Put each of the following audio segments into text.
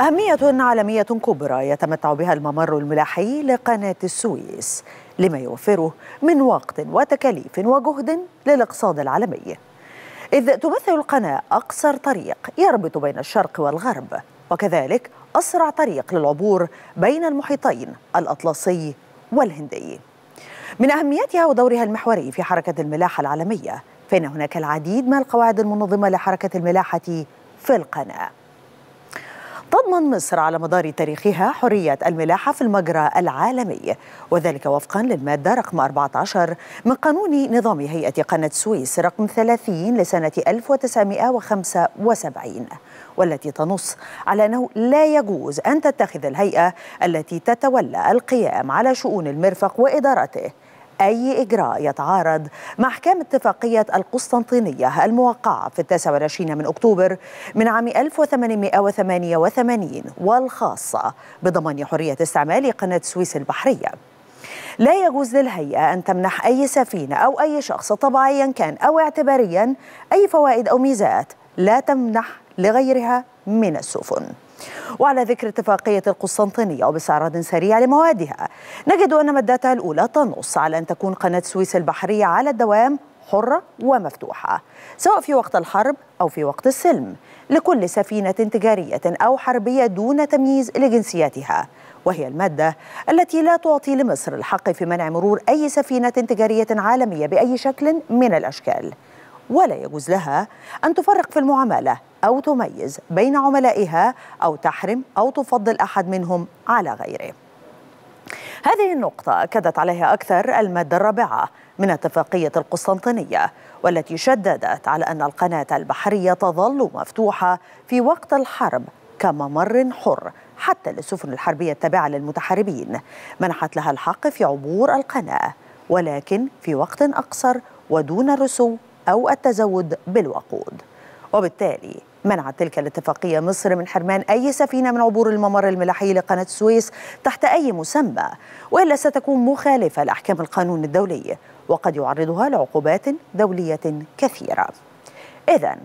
أهمية عالمية كبرى يتمتع بها الممر الملاحي لقناة السويس لما يوفره من وقت وتكاليف وجهد للاقتصاد العالمي إذ تمثل القناة أقصر طريق يربط بين الشرق والغرب وكذلك أسرع طريق للعبور بين المحيطين الأطلسي والهندي من أهميتها ودورها المحوري في حركة الملاحة العالمية فإن هناك العديد من القواعد المنظمة لحركة الملاحة في القناة تضمن مصر على مدار تاريخها حرية الملاحة في المجرى العالمي وذلك وفقا للمادة رقم 14 من قانون نظام هيئة قناة السويس رقم 30 لسنة 1975 والتي تنص على أنه لا يجوز أن تتخذ الهيئة التي تتولى القيام على شؤون المرفق وإدارته أي إجراء يتعارض مع أحكام اتفاقية القسطنطينية الموقعة في 29 من أكتوبر من عام 1888 والخاصة بضمان حرية استعمال قناة السويس البحرية لا يجوز للهيئة أن تمنح أي سفينة أو أي شخص طبيعيا كان أو اعتباريا أي فوائد أو ميزات لا تمنح لغيرها من السفن وعلى ذكر اتفاقية القسطنطينية وباستعراض سريع لموادها نجد أن مادتها الأولى تنص على أن تكون قناة سويس البحرية على الدوام حرة ومفتوحة سواء في وقت الحرب أو في وقت السلم لكل سفينة تجارية أو حربية دون تمييز لجنسياتها وهي المادة التي لا تعطي لمصر الحق في منع مرور أي سفينة تجارية عالمية بأي شكل من الأشكال ولا يجوز لها أن تفرق في المعاملة أو تميز بين عملائها أو تحرم أو تفضل أحد منهم على غيره هذه النقطة أكدت عليها أكثر المادة الرابعة من اتفاقية القسطنطينية والتي شددت على أن القناة البحرية تظل مفتوحة في وقت الحرب كممر حر حتى للسفن الحربية التابعة للمتحاربين منحت لها الحق في عبور القناة ولكن في وقت أقصر ودون رسو أو التزود بالوقود وبالتالي منعت تلك الاتفاقية مصر من حرمان أي سفينة من عبور الممر الملاحي لقناة السويس تحت أي مسمى وإلا ستكون مخالفة لأحكام القانون الدولي وقد يعرضها لعقوبات دولية كثيرة إذا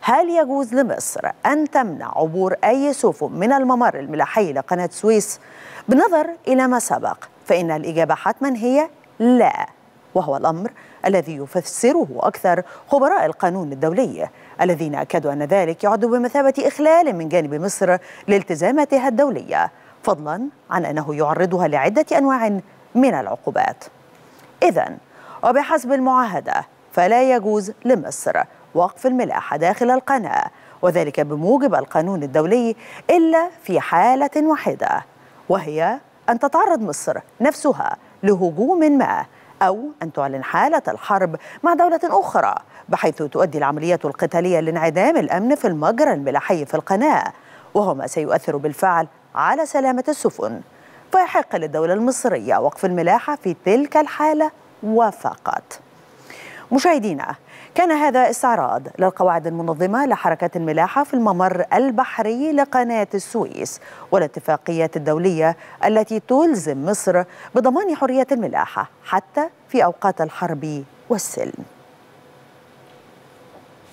هل يجوز لمصر أن تمنع عبور أي سفن من الممر الملاحي لقناة السويس؟ بالنظر إلى ما سبق فإن الإجابة حتما هي لا وهو الأمر الذي يفسره أكثر خبراء القانون الدولي الذين أكدوا أن ذلك يعد بمثابة إخلال من جانب مصر لالتزاماتها الدولية فضلا عن أنه يعرضها لعدة أنواع من العقوبات إذا وبحسب المعاهدة فلا يجوز لمصر وقف الملاحة داخل القناة وذلك بموجب القانون الدولي إلا في حالة واحدة وهي أن تتعرض مصر نفسها لهجوم ما أو أن تعلن حالة الحرب مع دولة أخرى بحيث تؤدي العمليات القتالية لانعدام الأمن في المجرى الملاحي في القناة وهو ما سيؤثر بالفعل على سلامة السفن فيحق للدولة المصرية وقف الملاحة في تلك الحالة وفقط مشاهدينا كان هذا استعراض للقواعد المنظمة لحركة الملاحة في الممر البحري لقناة السويس والاتفاقيات الدولية التي تلزم مصر بضمان حرية الملاحة حتى في أوقات الحرب والسلم